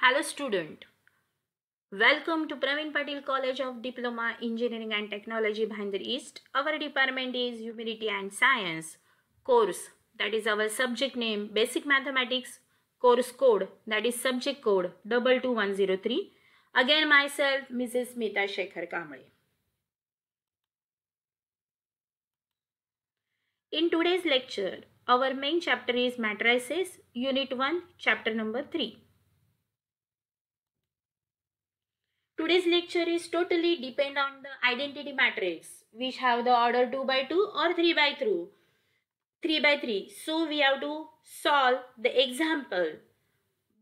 Hello student. Welcome to Praveen Patil College of Diploma Engineering and Technology Bhindar East. Our department is Humanity and Science. Course that is our subject name Basic Mathematics. Course code that is subject code 22103. Again myself Mrs. Smita Shekhar Kamle. In today's lecture our main chapter is matrices unit 1 chapter number 3. Today's lecture is totally depend on the identity matrix which have the order 2 by 2 or 3 by three. 3 by 3. So we have to solve the example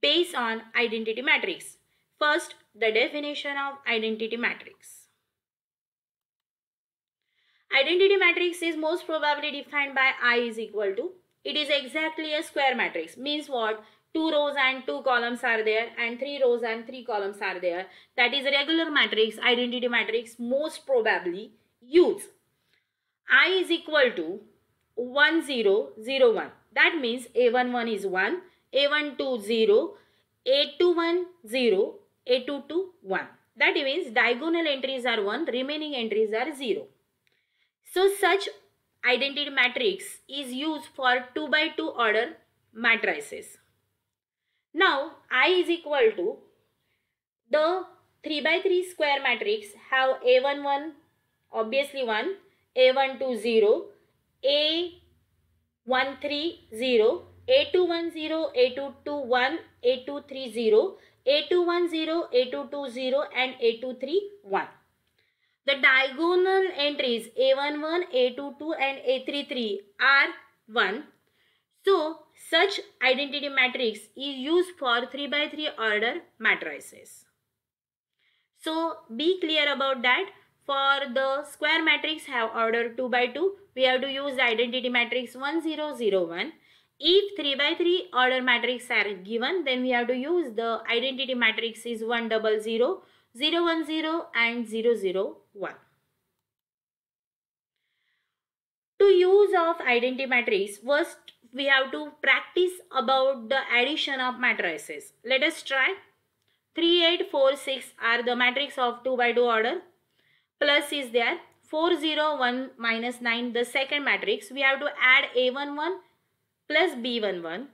based on identity matrix. First, the definition of identity matrix. Identity matrix is most probably defined by I is equal to. It is exactly a square matrix. Means what? two rows and two columns are there and three rows and three columns are there that is a regular matrix identity matrix most probably use i is equal to 1 0 0 1 that means a11 is 1 one two zero, 0 a two one zero, 0 a two two one. 1 that means diagonal entries are 1 remaining entries are 0 so such identity matrix is used for 2 by 2 order matrices now I is equal to the 3 by 3 square matrix have A11 obviously 1, one two zero 0, a one three zero 0, A210, A221, A230, A210, A220 and A231. The diagonal entries A11, A22 and A33 are 1 so such identity matrix is used for 3 by 3 order matrices. So be clear about that. For the square matrix have order 2 by 2, we have to use the identity matrix 1 0 0 1. If 3 by 3 order matrix are given, then we have to use the identity matrix is 1 double 0, 0 1 0 and 0 0 1. To use of identity matrix, first we have to practice about the addition of matrices. Let us try. 3, 8, 4, 6 are the matrix of 2 by 2 order. Plus is there. 4, 0, 1, minus 9, the second matrix. We have to add A1, 1 plus B1, 1.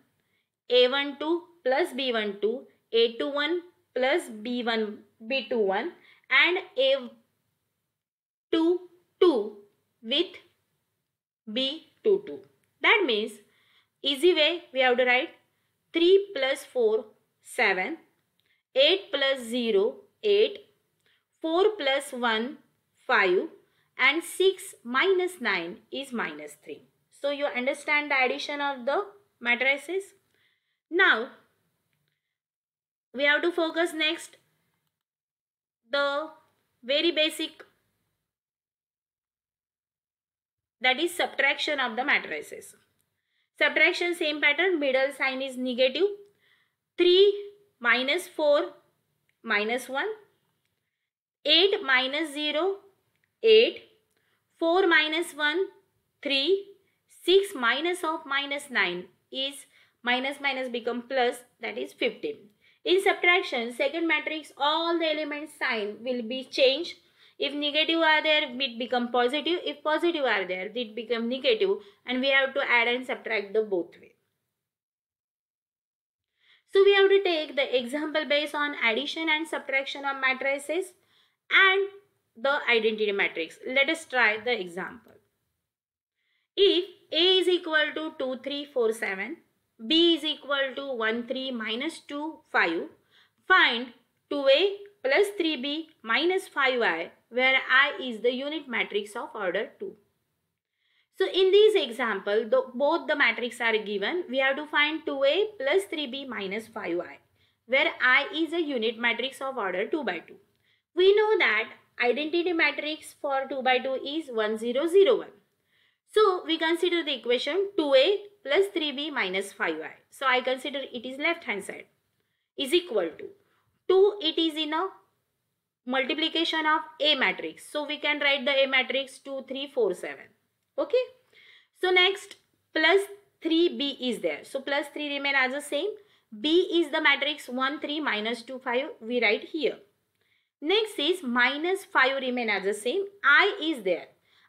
A1, 2 plus B1, 2. A2, 1 plus B1, B2, 1. And A2, 2 with B2, 2. That means Easy way we have to write 3 plus 4 7 8 plus 0 8 4 plus 1 5 and 6 minus 9 is minus 3. So you understand the addition of the matrices. Now we have to focus next the very basic that is subtraction of the matrices. Subtraction same pattern middle sign is negative 3 minus 4 minus 1 8 minus 0 8 4 minus 1 3 6 minus of minus 9 is minus minus become plus that is 15. In subtraction second matrix all the element sign will be changed if negative are there, it become positive. If positive are there, it become negative. And we have to add and subtract the both way. So we have to take the example based on addition and subtraction of matrices and the identity matrix. Let us try the example. If A is equal to 2, 3, 4, 7, B is equal to 1, 3, minus 2, 5, find 2A plus 3B minus 5I where I is the unit matrix of order 2. So in this example, the, both the matrix are given. We have to find 2a plus 3b minus 5i, where i is a unit matrix of order 2 by 2. We know that identity matrix for 2 by 2 is 1 0 0 1. So we consider the equation 2a plus 3b minus 5i. So I consider it is left hand side is equal to 2 it is in a multiplication of A matrix. So we can write the A matrix 2, 3, 4, 7. Okay. So next plus 3B is there. So plus 3 remain as the same. B is the matrix 1, 3, minus 2, 5. We write here. Next is minus 5 remain as the same. I is there.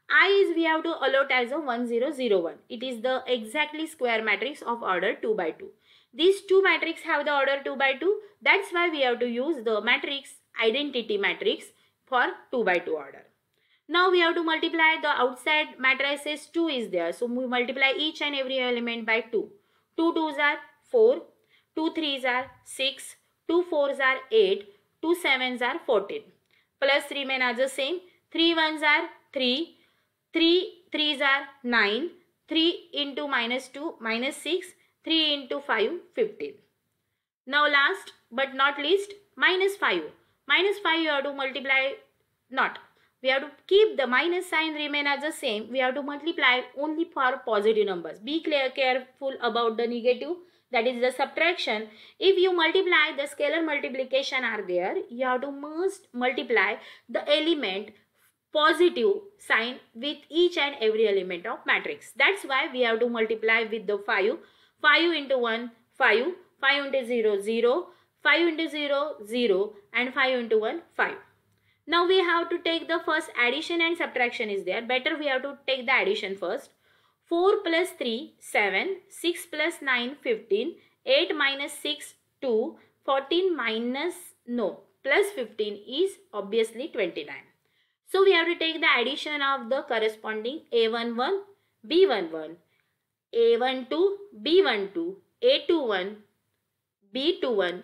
I is we have to allot as a 1, 0, 0, 1. It is the exactly square matrix of order 2 by 2. These two matrix have the order 2 by 2. That's why we have to use the matrix identity matrix for 2 by 2 order. Now we have to multiply the outside matrices 2 is there. So we multiply each and every element by 2. 2 2s are 4, 2 3s are 6, 2 4s are 8, 2 7s are 14. Plus three men are the same. 3 1s are 3, 3 3s are 9, 3 into minus 2 minus 6, 3 into 5 15. Now last but not least minus 5 minus 5 you have to multiply not we have to keep the minus sign remain as the same we have to multiply only for positive numbers be clear careful about the negative that is the subtraction if you multiply the scalar multiplication are there you have to must multiply the element positive sign with each and every element of matrix that's why we have to multiply with the 5 5 into 1 5 5 into 0 0 5 into 0, 0 and 5 into 1, 5. Now we have to take the first addition and subtraction is there. Better we have to take the addition first. 4 plus 3, 7, 6 plus 9, 15, 8 minus 6, 2, 14 minus, no, plus 15 is obviously 29. So we have to take the addition of the corresponding A11, B11, A12, B12, A21, B21,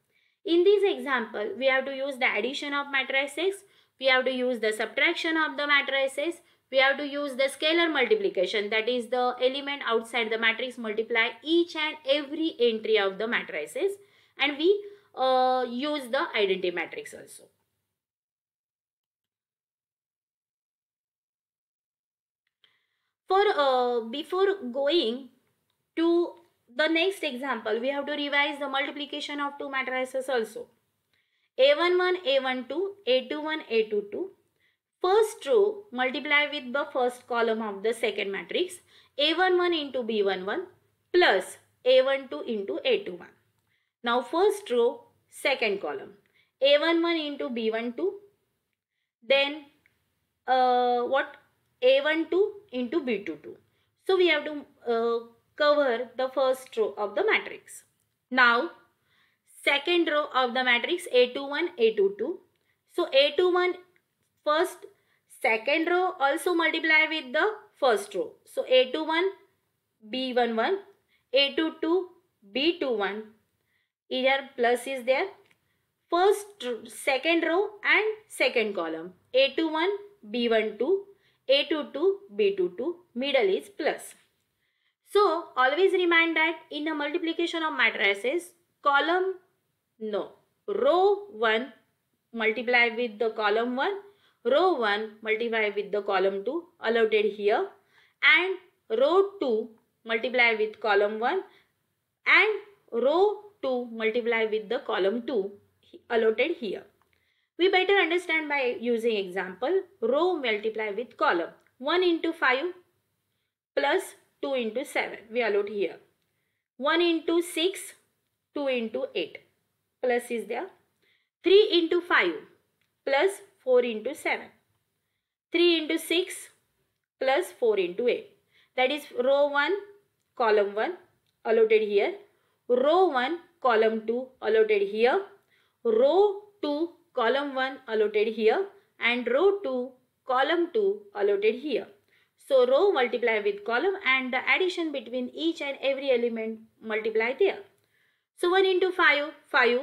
In this example, we have to use the addition of matrices, we have to use the subtraction of the matrices, we have to use the scalar multiplication that is the element outside the matrix multiply each and every entry of the matrices and we uh, use the identity matrix also. For uh, before going to the next example, we have to revise the multiplication of two matrices also. A11, A12, A21, A22. First row multiply with the first column of the second matrix. A11 into B11 plus A12 into A21. Now first row, second column. A11 into B12. Then uh, what? A12 into B22. So we have to uh, cover the first row of the matrix. Now, second row of the matrix A21, A22. So, A21 first, second row also multiply with the first row. So, A21, B11, A22, B21. Here plus is there. First, second row and second column. A21, B12, A22, B22. Middle is plus. So always remind that in the multiplication of matrices, column no, row 1 multiply with the column 1, row 1 multiply with the column 2 allotted here and row 2 multiply with column 1 and row 2 multiply with the column 2 allotted here. We better understand by using example row multiply with column 1 into 5 plus 2 into 7. We allowed here. 1 into 6, 2 into 8. Plus is there. 3 into 5 plus 4 into 7. 3 into 6 plus 4 into 8. That is row 1, column 1 allotted here. Row 1, column 2 allotted here. Row 2, column 1 allotted here. And row 2, column 2 allotted here. So row multiply with column and the addition between each and every element multiply there. So 1 into 5, 5.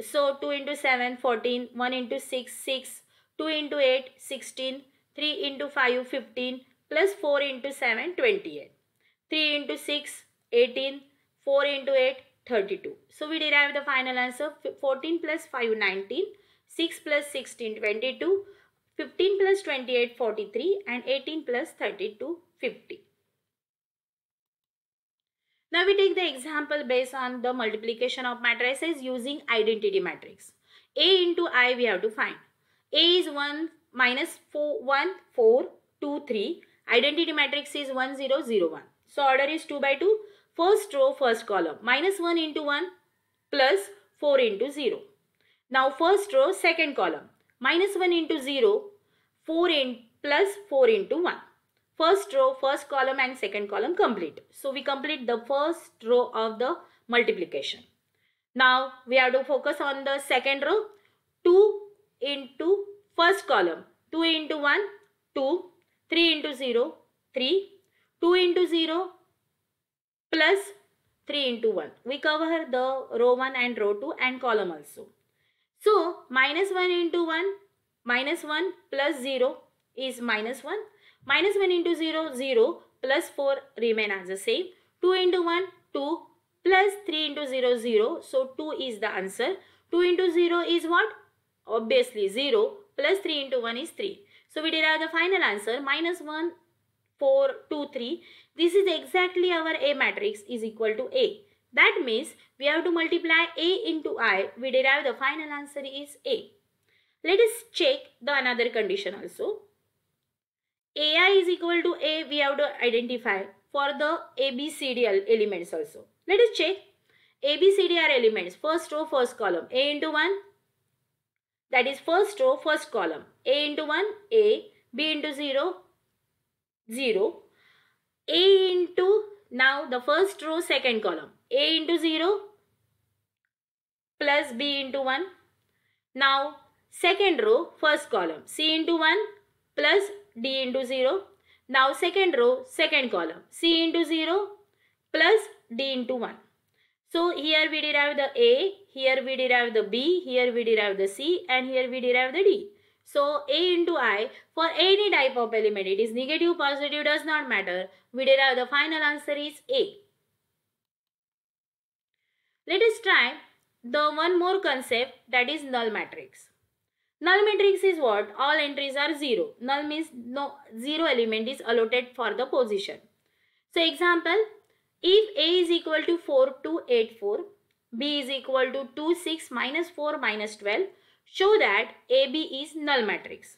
So 2 into 7, 14. 1 into 6, 6. 2 into 8, 16. 3 into 5, 15. Plus 4 into 7, 28. 3 into 6, 18. 4 into 8, 32. So we derive the final answer 14 plus 5, 19. 6 plus 16, 22. 15 plus 28, 43 and 18 plus 32, 50. Now we take the example based on the multiplication of matrices using identity matrix. A into I we have to find. A is 1 minus 4, 1, 4, 2, 3. Identity matrix is 1, 0, 0, 1. So order is 2 by 2. First row, first column. Minus 1 into 1 plus 4 into 0. Now first row, second column minus 1 into 0, 4 in plus 4 into 1. First row, first column and second column complete. So we complete the first row of the multiplication. Now we have to focus on the second row. 2 into first column. 2 into 1, 2. 3 into 0, 3. 2 into 0 plus 3 into 1. We cover the row 1 and row 2 and column also. So minus 1 into 1 minus 1 plus 0 is minus 1. Minus 1 into 0 0 plus 4 remain as the same. 2 into 1 2 plus 3 into 0 0. So 2 is the answer. 2 into 0 is what? Obviously 0 plus 3 into 1 is 3. So we derive the final answer minus 1 4 2 3. This is exactly our A matrix is equal to A. That means we have to multiply A into I. We derive the final answer is A. Let us check the another condition also. AI is equal to A we have to identify for the ABCD elements also. Let us check. ABCD are elements. First row, first column. A into 1. That is first row, first column. A into 1, A. B into 0, 0. A into now the first row, second column a into 0 plus b into 1. Now second row first column c into 1 plus d into 0. Now second row second column c into 0 plus d into 1. So here we derive the a, here we derive the b, here we derive the c and here we derive the d. So a into i for any type of element it is negative positive does not matter. We derive the final answer is a. Let us try the one more concept that is null matrix. Null matrix is what? All entries are 0. Null means no 0 element is allotted for the position. So example, if A is equal to 4, 2, 8, 4, B is equal to 2, 6, minus 4, minus 12, show that AB is null matrix.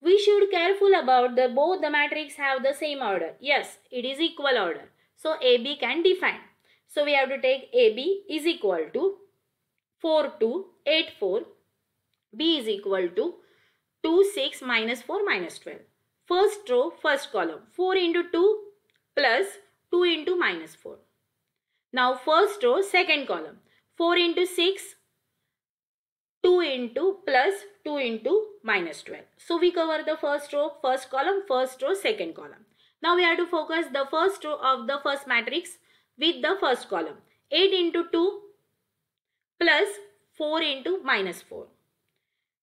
We should careful about the both the matrix have the same order. Yes, it is equal order. So AB can define. So we have to take AB is equal to 4284. B is equal to four two eight four b is 4 minus 12. First row, first column. 4 into 2 plus 2 into minus 4. Now first row, second column. 4 into 6, 2 into plus 2 into minus 12. So we cover the first row, first column, first row, second column. Now we have to focus the first row of the first matrix with the first column. 8 into 2 plus 4 into minus 4.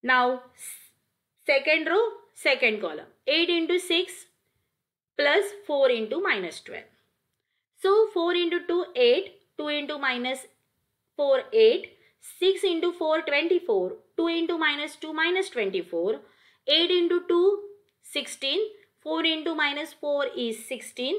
Now, second row, second column. 8 into 6 plus 4 into minus 12. So, 4 into 2, 8. 2 into minus 4, 8. 6 into 4, 24. 2 into minus 2, minus 24. 8 into 2, 16. 4 into minus 4 is 16.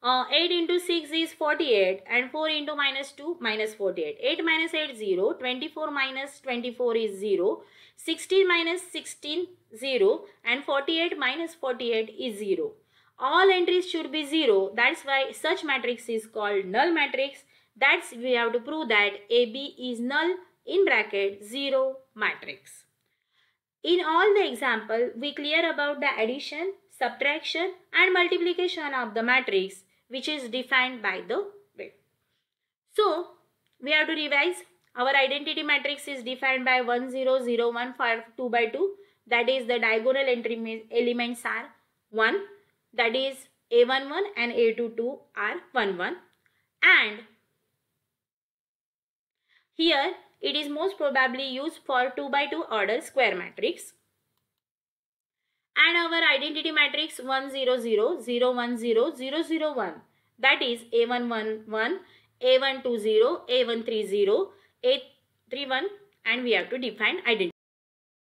Uh, 8 into 6 is 48 and 4 into minus 2 minus 48. 8 minus 8 0, 24 minus 24 is 0, 16 minus 16 0 and 48 minus 48 is 0. All entries should be 0. That's why such matrix is called null matrix. That's we have to prove that AB is null in bracket 0 matrix. In all the example, we clear about the addition, subtraction and multiplication of the matrix which is defined by the width. So we have to revise our identity matrix is defined by 1 0 0 1 5 2 by 2 that is the diagonal entry elements are 1 that is a11 and a22 are 1 1 and here it is most probably used for 2 by 2 order square matrix and our identity matrix one zero zero zero one one 001, that is A111, A120, A130, A31 and we have to define identity.